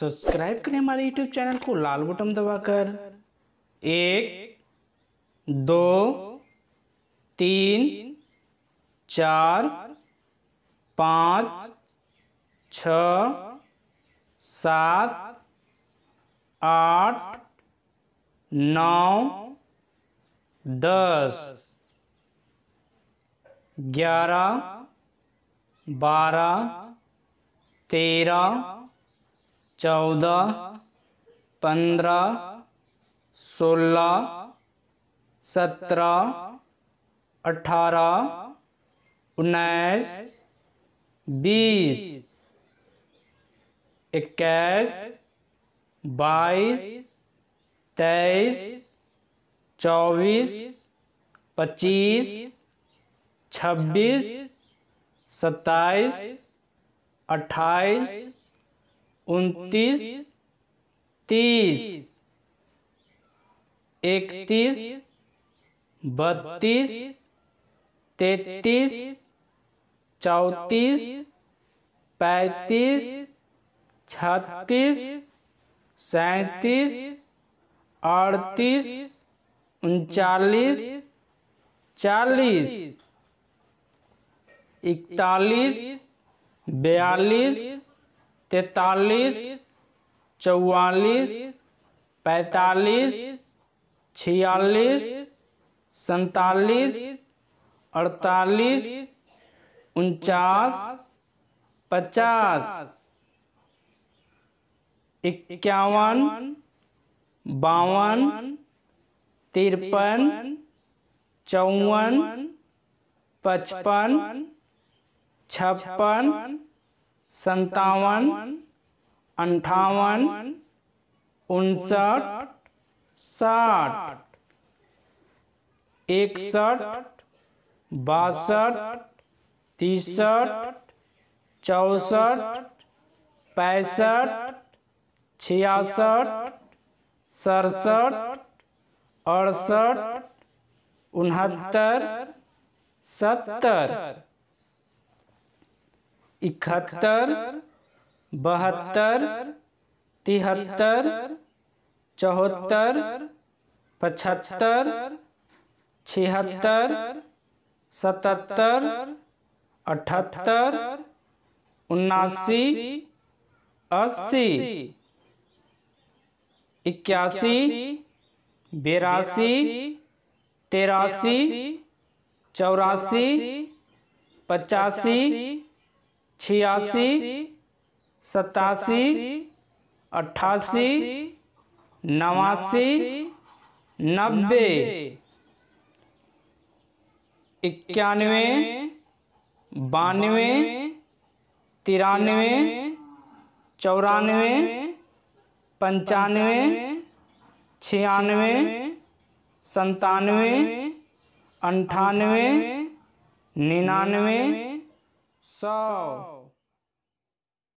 Subscribe करें हमारे YouTube channel को लाल बटन दबाकर एक दो तीन चार पाँच छ सात आठ नौ दस ग्यारह बारह तेरह चौदह पंद्रह सोलह सत्रह अठारह उन्नीस बीस इक्कीस बाईस तेईस चौबीस पच्चीस छब्बीस सत्ताईस अट्ठाईस उनतीस तीस इकतीस बत्तीस तैतीस चौंतीस पैंतीस छत्तीस सैंतीस अड़तीस उनचालीस चालीस इकतालीस बयालीस तैतालीस चौवालीस पैंतालीस छियालीस सैतालीस अड़तालीस उनचास पचास इक्यावन बावन तिरपन चौवन पचपन छप्पन संतावन अंठावन उनसठ साठ इकसठ बासठ तिरसठ चौसठ पैंसठ छियासठ सड़सठ अड़सठ उनहत्तर सत्तर इकहत्तर बहत्तर तिहत्तर चौहत्तर पचहत्तर छिहत्तर सतहत्तर अठहत्तर उन्नासी अस्सी इक्यासी बेरासी तेरासी चौरासी पचासी छियासी सतासी अट्ठासी नवासी नब्बे इक्यानवे बानवे तिरानवे चौरानवे पंचानवे छियानवे संतानवे अंठानवे निन्यानवे So.